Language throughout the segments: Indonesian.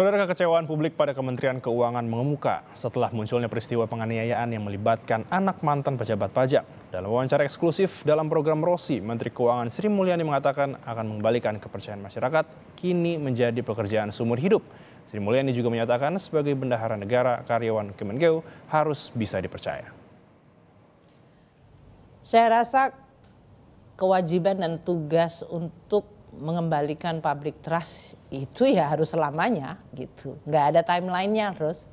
Saudara kekecewaan publik pada Kementerian Keuangan mengemuka setelah munculnya peristiwa penganiayaan yang melibatkan anak mantan pejabat pajak. Dalam wawancara eksklusif dalam program Rosi, Menteri Keuangan Sri Mulyani mengatakan akan mengembalikan kepercayaan masyarakat kini menjadi pekerjaan seumur hidup. Sri Mulyani juga menyatakan sebagai bendahara negara, karyawan Kemenkeu harus bisa dipercaya. Saya rasa kewajiban dan tugas untuk mengembalikan public trust itu ya harus selamanya gitu. Nggak ada timelinenya terus.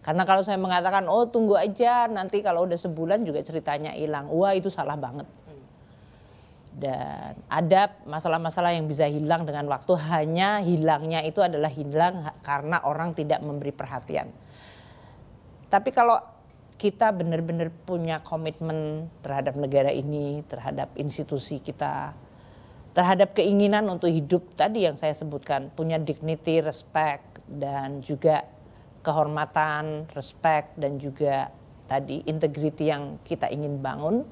Karena kalau saya mengatakan oh tunggu aja nanti kalau udah sebulan juga ceritanya hilang. Wah itu salah banget. Dan ada masalah-masalah yang bisa hilang dengan waktu hanya hilangnya itu adalah hilang karena orang tidak memberi perhatian. Tapi kalau kita benar-benar punya komitmen terhadap negara ini, terhadap institusi kita, terhadap keinginan untuk hidup tadi yang saya sebutkan punya dignity, respect dan juga kehormatan, respect dan juga tadi integriti yang kita ingin bangun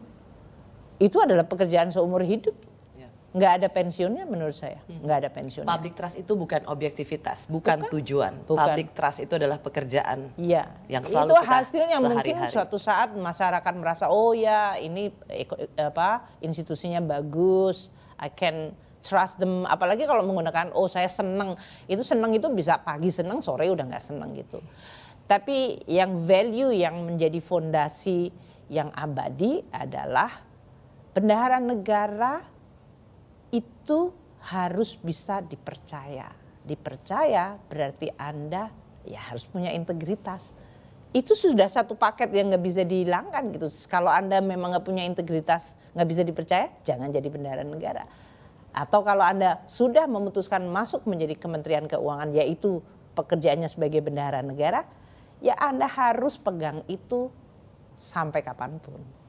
itu adalah pekerjaan seumur hidup. Ya. Nggak ada pensiunnya menurut saya, hmm. nggak ada pensiunnya. Public trust itu bukan objektivitas, bukan, bukan. tujuan. Bukan. Public trust itu adalah pekerjaan ya. yang selalu itu kita hasilnya mungkin suatu saat masyarakat merasa oh ya ini apa institusinya bagus, I can trust them apalagi kalau menggunakan oh saya seneng itu seneng itu bisa pagi seneng sore udah nggak seneng gitu tapi yang value yang menjadi fondasi yang abadi adalah bendahara negara itu harus bisa dipercaya dipercaya berarti anda ya harus punya integritas itu sudah satu paket yang nggak bisa dihilangkan gitu. Kalau anda memang nggak punya integritas, nggak bisa dipercaya, jangan jadi bendahara negara. Atau kalau anda sudah memutuskan masuk menjadi Kementerian Keuangan, yaitu pekerjaannya sebagai bendahara negara, ya anda harus pegang itu sampai kapanpun.